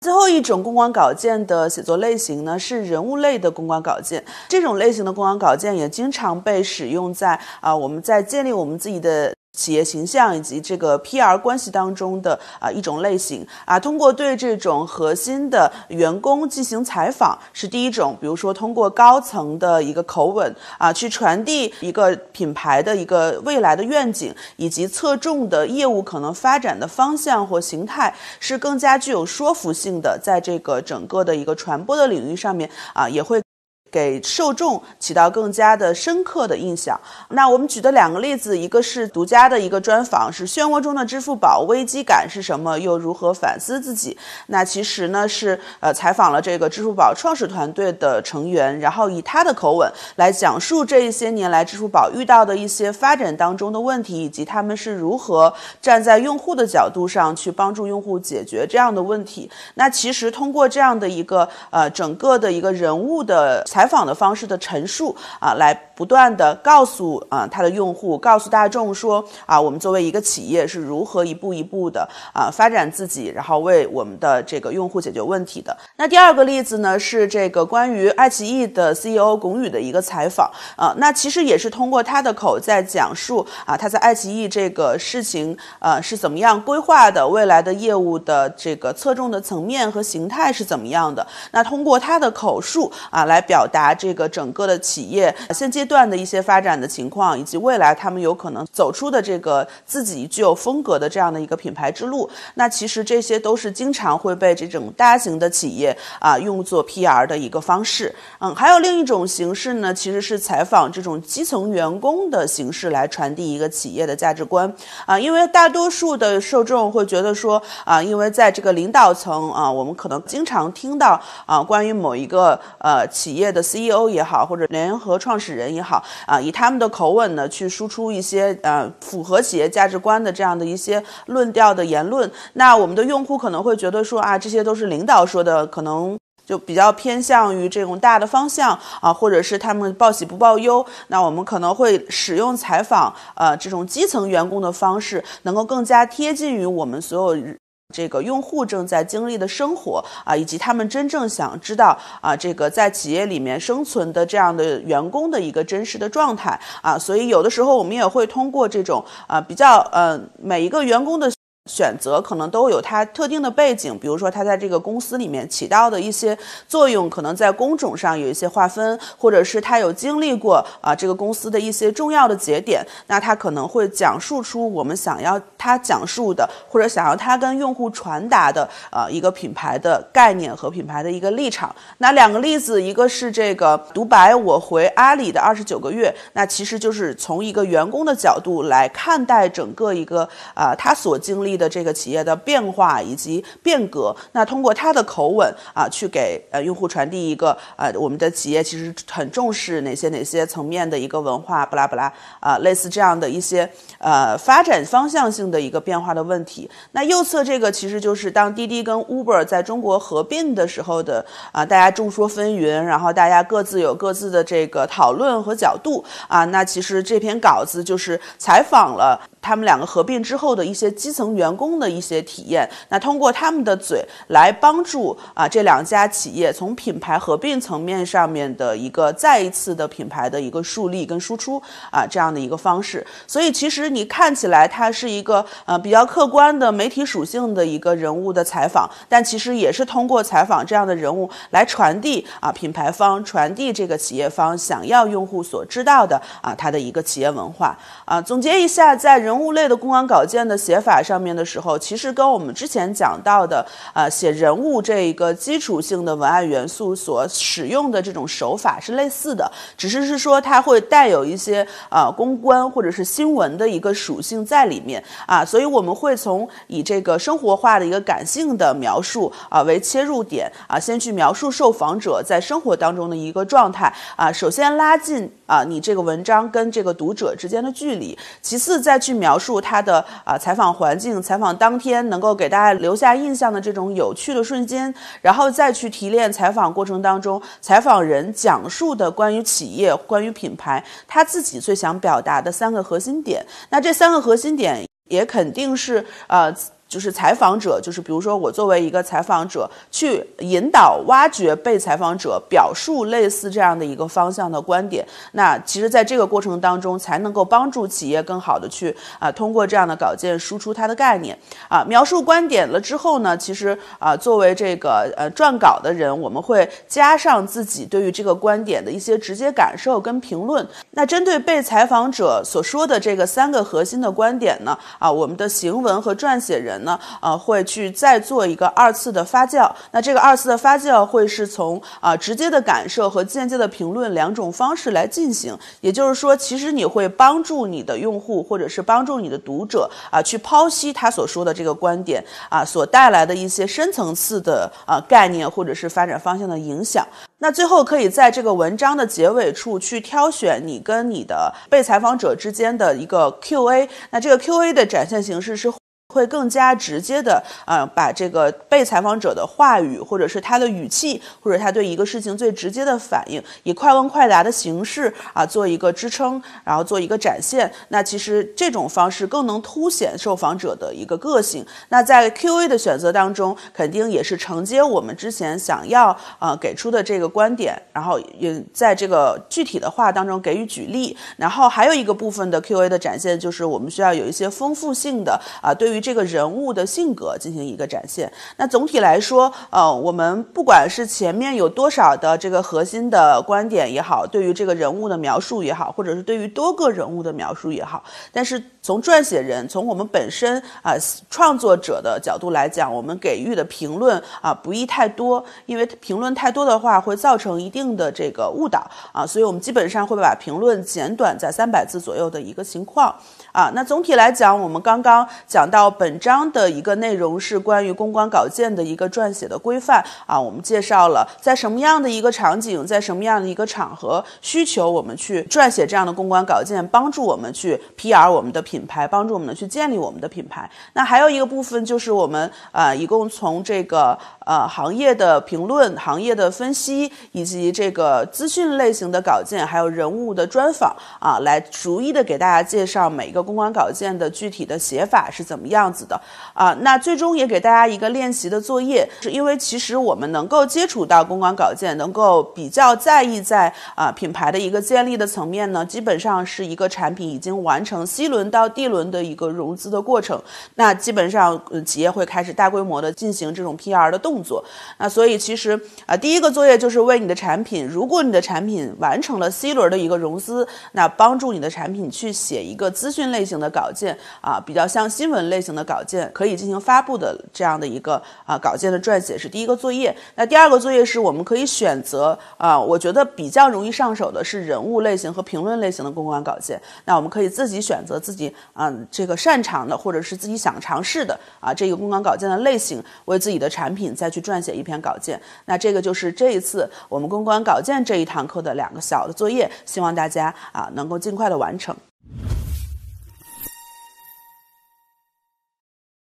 最后一种公关稿件的写作类型呢，是人物类的公关稿件。这种类型的公关稿件也经常被使用在啊，我们在建立我们自己的。企业形象以及这个 P R 关系当中的啊一种类型啊，通过对这种核心的员工进行采访是第一种，比如说通过高层的一个口吻啊，去传递一个品牌的一个未来的愿景以及侧重的业务可能发展的方向或形态，是更加具有说服性的，在这个整个的一个传播的领域上面啊，也会。给受众起到更加的深刻的印象。那我们举的两个例子，一个是独家的一个专访，是漩涡中的支付宝，危机感是什么？又如何反思自己？那其实呢是呃采访了这个支付宝创始团队的成员，然后以他的口吻来讲述这一些年来支付宝遇到的一些发展当中的问题，以及他们是如何站在用户的角度上去帮助用户解决这样的问题。那其实通过这样的一个呃整个的一个人物的采。采访的方式的陈述啊，来不断的告诉啊他的用户，告诉大众说啊，我们作为一个企业是如何一步一步的啊发展自己，然后为我们的这个用户解决问题的。那第二个例子呢，是这个关于爱奇艺的 CEO 龚宇的一个采访啊，那其实也是通过他的口在讲述啊他在爱奇艺这个事情呃是怎么样规划的，未来的业务的这个侧重的层面和形态是怎么样的。那通过他的口述啊来表。达这个整个的企业现阶段的一些发展的情况，以及未来他们有可能走出的这个自己具有风格的这样的一个品牌之路，那其实这些都是经常会被这种大型的企业啊用作 PR 的一个方式。嗯，还有另一种形式呢，其实是采访这种基层员工的形式来传递一个企业的价值观啊，因为大多数的受众会觉得说啊，因为在这个领导层啊，我们可能经常听到啊关于某一个呃企业的。CEO 也好，或者联合创始人也好，啊，以他们的口吻呢，去输出一些呃符合企业价值观的这样的一些论调的言论。那我们的用户可能会觉得说啊，这些都是领导说的，可能就比较偏向于这种大的方向啊，或者是他们报喜不报忧。那我们可能会使用采访呃这种基层员工的方式，能够更加贴近于我们所有。这个用户正在经历的生活啊，以及他们真正想知道啊，这个在企业里面生存的这样的员工的一个真实的状态啊，所以有的时候我们也会通过这种啊比较呃每一个员工的。选择可能都有它特定的背景，比如说他在这个公司里面起到的一些作用，可能在工种上有一些划分，或者是他有经历过啊这个公司的一些重要的节点，那他可能会讲述出我们想要他讲述的，或者想要他跟用户传达的啊一个品牌的概念和品牌的一个立场。那两个例子，一个是这个独白，我回阿里的二十九个月，那其实就是从一个员工的角度来看待整个一个啊他所经历。的这个企业的变化以及变革，那通过他的口吻啊，去给呃用户传递一个呃我们的企业其实很重视哪些哪些层面的一个文化不啦不啦啊，类似这样的一些呃发展方向性的一个变化的问题。那右侧这个其实就是当滴滴跟 Uber 在中国合并的时候的啊，大家众说纷纭，然后大家各自有各自的这个讨论和角度啊。那其实这篇稿子就是采访了。他们两个合并之后的一些基层员工的一些体验，那通过他们的嘴来帮助啊这两家企业从品牌合并层面上面的一个再一次的品牌的一个树立跟输出啊这样的一个方式，所以其实你看起来它是一个呃比较客观的媒体属性的一个人物的采访，但其实也是通过采访这样的人物来传递啊品牌方传递这个企业方想要用户所知道的啊它的一个企业文化啊总结一下在人。人物类的公关稿件的写法上面的时候，其实跟我们之前讲到的，呃，写人物这一个基础性的文案元素所使用的这种手法是类似的，只是是说它会带有一些呃公关或者是新闻的一个属性在里面啊，所以我们会从以这个生活化的一个感性的描述啊为切入点啊，先去描述受访者在生活当中的一个状态啊，首先拉近。啊，你这个文章跟这个读者之间的距离，其次再去描述他的啊采访环境，采访当天能够给大家留下印象的这种有趣的瞬间，然后再去提炼采访过程当中采访人讲述的关于企业、关于品牌他自己最想表达的三个核心点。那这三个核心点也肯定是呃。就是采访者，就是比如说我作为一个采访者去引导、挖掘被采访者表述类似这样的一个方向的观点，那其实在这个过程当中才能够帮助企业更好的去啊，通过这样的稿件输出它的概念啊，描述观点了之后呢，其实啊，作为这个呃撰稿的人，我们会加上自己对于这个观点的一些直接感受跟评论。那针对被采访者所说的这个三个核心的观点呢，啊，我们的行文和撰写人。呢，呃，会去再做一个二次的发酵。那这个二次的发酵会是从啊直接的感受和间接的评论两种方式来进行。也就是说，其实你会帮助你的用户或者是帮助你的读者啊，去剖析他所说的这个观点啊，所带来的一些深层次的啊概念或者是发展方向的影响。那最后可以在这个文章的结尾处去挑选你跟你的被采访者之间的一个 Q&A。那这个 Q&A 的展现形式是。会更加直接的啊，把这个被采访者的话语，或者是他的语气，或者他对一个事情最直接的反应，以快问快答的形式啊，做一个支撑，然后做一个展现。那其实这种方式更能凸显受访者的一个个性。那在 Q&A 的选择当中，肯定也是承接我们之前想要啊给出的这个观点，然后也在这个具体的话当中给予举例。然后还有一个部分的 Q&A 的展现，就是我们需要有一些丰富性的啊，对于这个人物的性格进行一个展现。那总体来说，呃，我们不管是前面有多少的这个核心的观点也好，对于这个人物的描述也好，或者是对于多个人物的描述也好，但是从撰写人，从我们本身啊创作者的角度来讲，我们给予的评论啊不宜太多，因为评论太多的话会造成一定的这个误导啊。所以我们基本上会把评论简短在三百字左右的一个情况啊。那总体来讲，我们刚刚讲到。本章的一个内容是关于公关稿件的一个撰写的规范啊，我们介绍了在什么样的一个场景，在什么样的一个场合需求我们去撰写这样的公关稿件，帮助我们去 PR 我们的品牌，帮助我们去建立我们的品牌。那还有一个部分就是我们啊，一共从这个。呃，行业的评论、行业的分析，以及这个资讯类型的稿件，还有人物的专访啊，来逐一的给大家介绍每一个公关稿件的具体的写法是怎么样子的啊。那最终也给大家一个练习的作业，是因为其实我们能够接触到公关稿件，能够比较在意在啊品牌的一个建立的层面呢，基本上是一个产品已经完成 C 轮到 D 轮的一个融资的过程，那基本上企业会开始大规模的进行这种 PR 的动。动作，那所以其实啊，第一个作业就是为你的产品，如果你的产品完成了 C 轮的一个融资，那帮助你的产品去写一个资讯类型的稿件啊，比较像新闻类型的稿件可以进行发布的这样的一个啊稿件的撰写是第一个作业。那第二个作业是我们可以选择啊，我觉得比较容易上手的是人物类型和评论类型的公关稿件。那我们可以自己选择自己啊这个擅长的或者是自己想尝试的啊这个公关稿件的类型，为自己的产品在。再去撰写一篇稿件，那这个就是这一次我们公关稿件这一堂课的两个小的作业，希望大家啊能够尽快的完成。